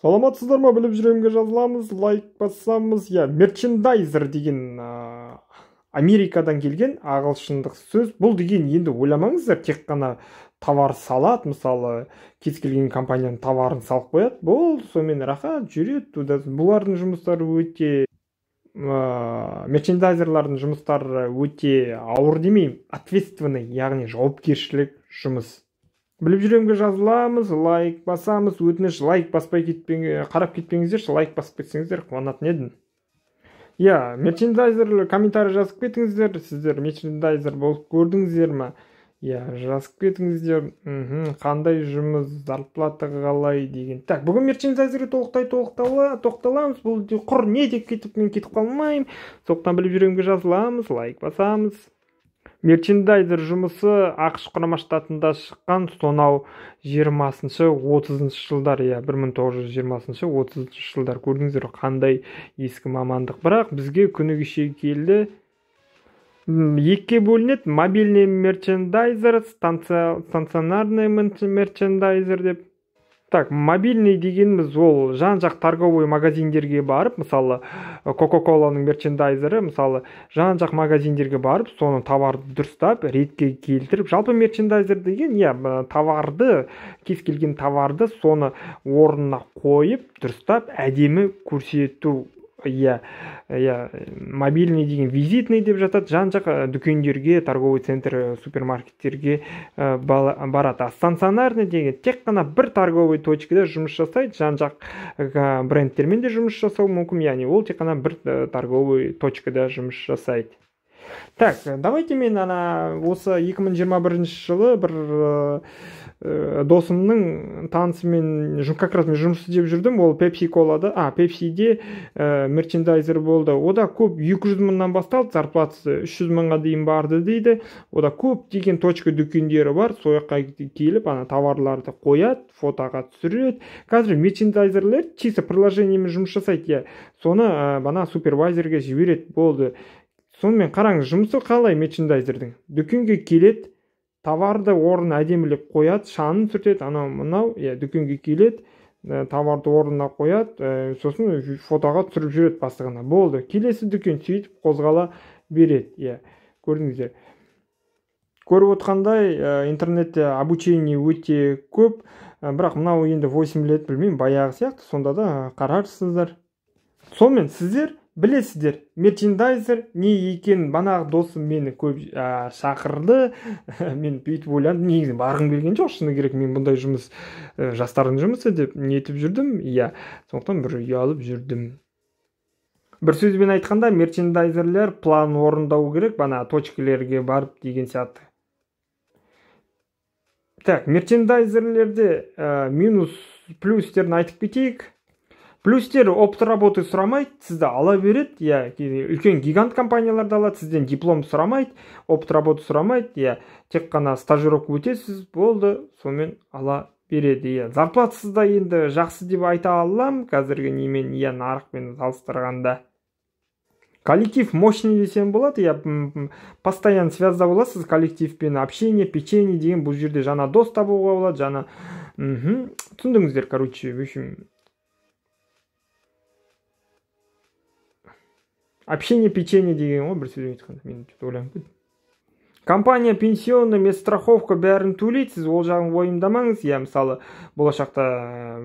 саламатсыздар ма біліп жүремге жазыламыз лайк бассамыз иә мерчендайзер деген ә, америкадан келген ағылшындық сөз бұл деген енді ойламаңыздар тек қана товар салады мысалы кез келген компанияның товарын салып қояды бұл сонымен рахат жүреді бұлардың жұмыстары өте ә, мерчендайзерлардың жұмыстары өте ауыр демеймін ответственный яғни жауапкершілік жұмыс біліп жүремге жазыламыз лайк басамыз өтініш лайк баспай кетпең қарап кетпеңіздерші лайк басып кетсеңіздер қуанатын едім иә yeah, мерчендайзер комментарий жазып кетіңіздер сіздер мерчендайзер болып көрдіңіздер ма иә жазып кетіңіздер мхм қандай жұмыс зарплата қалай деген так бүгін мерчендайзерге толықтай тоқтала, тоқталамыз бұл құр не деп кетіп мен кетіп қалмаймын сондықтан біліп жүремге жазыламыз лайк басамыз мерчендайзер жұмысы ақш құрама штатында шыққан сонау жиырмасыншы отызыншы жылдар иә бір мың тоғыз жүз жылдар көрдіңіздер ғой қандай ескі мамандық бірақ бізге күні кеше келді екіге бөлінеді мобильный мерчендайзер станционарный мерчендайзер деп так мобильный дегеніміз ол жан жақ торговый магазиндерге барып мысалы кока э, коланың мерчендайзері мысалы жан жақ магазиндерге барып соны товарды дұрыстап ретке келтіріп жалпы мерчендайзер деген иә товарды кез келген товарды соны орнына қойып дұрыстап әдемі көрсету иә иә мобильный деген визитный деп жатады жан жақ э, дүкендерге торговый центр э, супермаркеттерге ә, барады а стационарный деген тек қана бір торговый точкада жұмыс жасайды жан жақ брендтермен де жұмыс жасау мүмкін яғни ол тек қана бір торговый точкада жұмыс жасайды так э, давайте мен ана осы 2021 жылы бір ә, досымның танысымен как раз мен жұмыс істеп жүрдім ол пепси колада а пепсиде ә, мерчендайзер болды ода көп 200 мыңнан басталды зарплатасы 300 мыңға дейін барды дейді ода көп деген точка дүкендері бар сол жаққа келіп ана товарларды қояды фотоға түсіреді қазір мерчендайзерлер чисто приложениемен жұмыс жасайды иә соны ә, бана супервайзерге жібереді болды сонымен қараңыз жұмысы қалай мерчендайзердің дүкенге келеді товарды орнына әдемілеп қояды шанын сүртеді анау мынау иә дүкенге келеді э, товарды орнына қояды ә, сосын фотоға түсіріп жүреді бастығына болды келесі дүкен сөйтіп қозғала береді иә көрдіңіздер көріп отқандай ә, интернетте обучение өте көп ә, бірақ мынау енді 8 лет білмеймін баяғы сияқты сонда да қарарсыздар сонымен сіздер білесіздер мерчендайзер не екенін банағы досым мені көп шақырды мен бүйтіп ойландым негізі барғым келген жоқ шыны керек мен бұндай жұмыс ә, жастардың жұмысы деп нетіп жүрдім иә сондықтан бір ұялып жүрдім бір сөзбен айтқанда мерчендайзерлер план орындау керек бана точкілерге барып деген сияқты так мерчендайзерлерде ә, минус плюстерін айтып кетейік Плюстер опыт работы сұрамайды сізді ала береді иә үлкен гигант компанияларды алады сізден диплом сұрамайды опыт работы сұрамайды иә тек қана стажировка өтесіз болды сонымен ала береді иә зарплатасы да енді жақсы деп айта аламын қазіргі немен иә нарықпен салыстырғанда коллектив мощный десем болады иә постоянно связьда боласыз коллективпен общение печенье деген бұл жерде жаңа дос табуға болады жаңа мхм түсіндіңіздер короче в общем общение печенье деген ғой бір сөзбен айтқанда мен что то ойланып кеттім компания пенсионный медстраховка бәрін төлейді сіз ол жағын уайымдамаңыз иә мысалы болашақта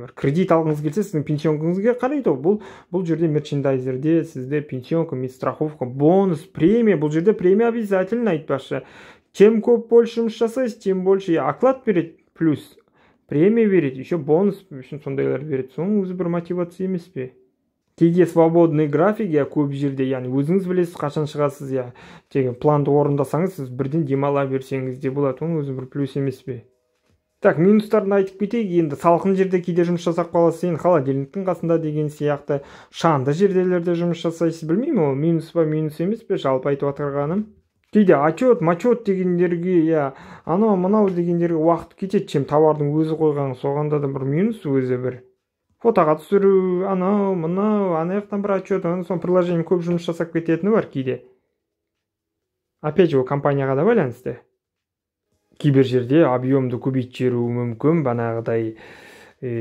бір э, кредит алғыңыз келсе сіздің пенсионкаңызға қарайды ғой бұл бұл жерде мерчендайзерде сізде пенсионка медстраховка бонус премия бұл жерде премия обязательно айтпақшы чем көп больше жұмыс жасайсыз тем больше оклад береді плюс премия береді еще бонус сондайлар береді соның өзі бір мотивация емес пе кейде свободный график иә көп жерде яғни өзіңіз білесіз қашан шығасыз иә тегі планды орындасаңыз сіз бірден демала берсеңіз де болады оның өзі бір плюс емес пе так минустарын айтып кетейік енді салқын жерде кейде жұмыс жасап қаласыз енді холодильниктің қасында деген сияқты шаңды жерделерде жұмыс жасайсыз білмеймін ол минус па минус емес пе жалпы айтып отырғаным кейде отчет мачет дегендерге иә анау мынау дегендерге уақыт кетеді чем товардың өзі қойған соғанда да бір минус өзі бір фотоға түсіру анау мынау ана жақтан бір отчет соң приложение көп жұмыс жасап кететіні бар кейде опять же ол компанияға да байланысты кейбір жерде объемды көбейтіп жіберуі мүмкін бағанағыдай э,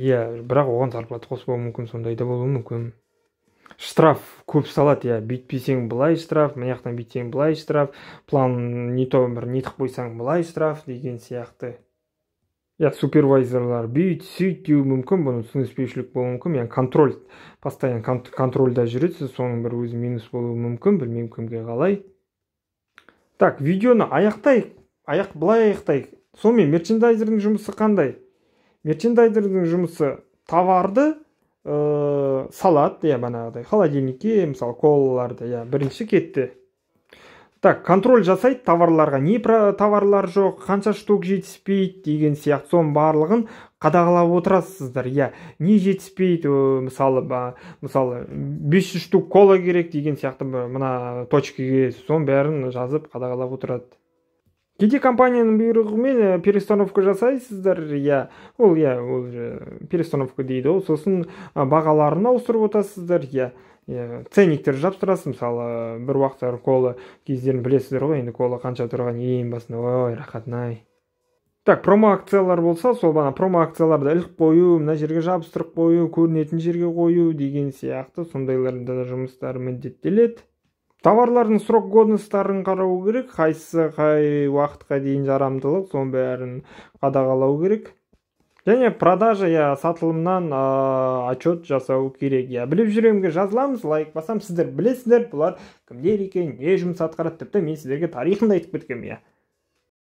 иә бірақ оған зарплата қоспауы мүмкін сондай да болуы мүмкін штраф көп салады иә бүйтпесең былай штраф мына жақтан бүйтсең былай штраф план не то бір нетіп қойсаң былай штраф деген сияқты иә супервайзерлар бүйт сүйт деуі мүмкін бұны түсініспеушілік болуы мүмкін яғни контроль постоянно контрольда жүреді соның бір өзі минус болуы мүмкін білмеймін кімге қалай так видеоны аяқтайық аяқ былай аяқтайық сонымен мерчендайзердің жұмысы қандай мерчендайзердің жұмысы товарды ә, э, салады иә бағанағыдай холодильникке мысалы колаларды иә бірінші кетті так контроль жасайды товарларға не товарлар жоқ қанша штук жетіспейді деген сияқты соның барлығын қадағалап отырасыздар иә не жетіспейді мысалы ба, мысалы 500 штук кола керек деген сияқты мына точкеге соның бәрін жазып қадағалап отырады кейде компанияның бұйрығымен перестановка жасайсыздар иә ол иә ол перестановка дейді ғой сосын бағаларын ауыстырып отасыздар иә иә ценниктерді жабыстырасыз мысалы бір уақыттар кола кездерін білесіздер ғой енді кола қанша тұрған ең басында ой ай так промо акциялар болса сол бана промо акцияларды іліп қою мына жерге жабыстырып қою көрінетін жерге қою деген сияқты сондайларда да жұмыстары міндеттеледі товарлардың срок годностьтарын қарау керек қайсысы қай уақытқа дейін жарамдылық соның бәрін қадағалау керек және продажа иә сатылымнан ә, отчет жасау керек иә біліп жүремге жазыламыз лайк басам сіздер білесіздер бұлар кімдер екен не жұмыс атқарады тіпті мен сіздерге тарихын да айтып кеткенмін иә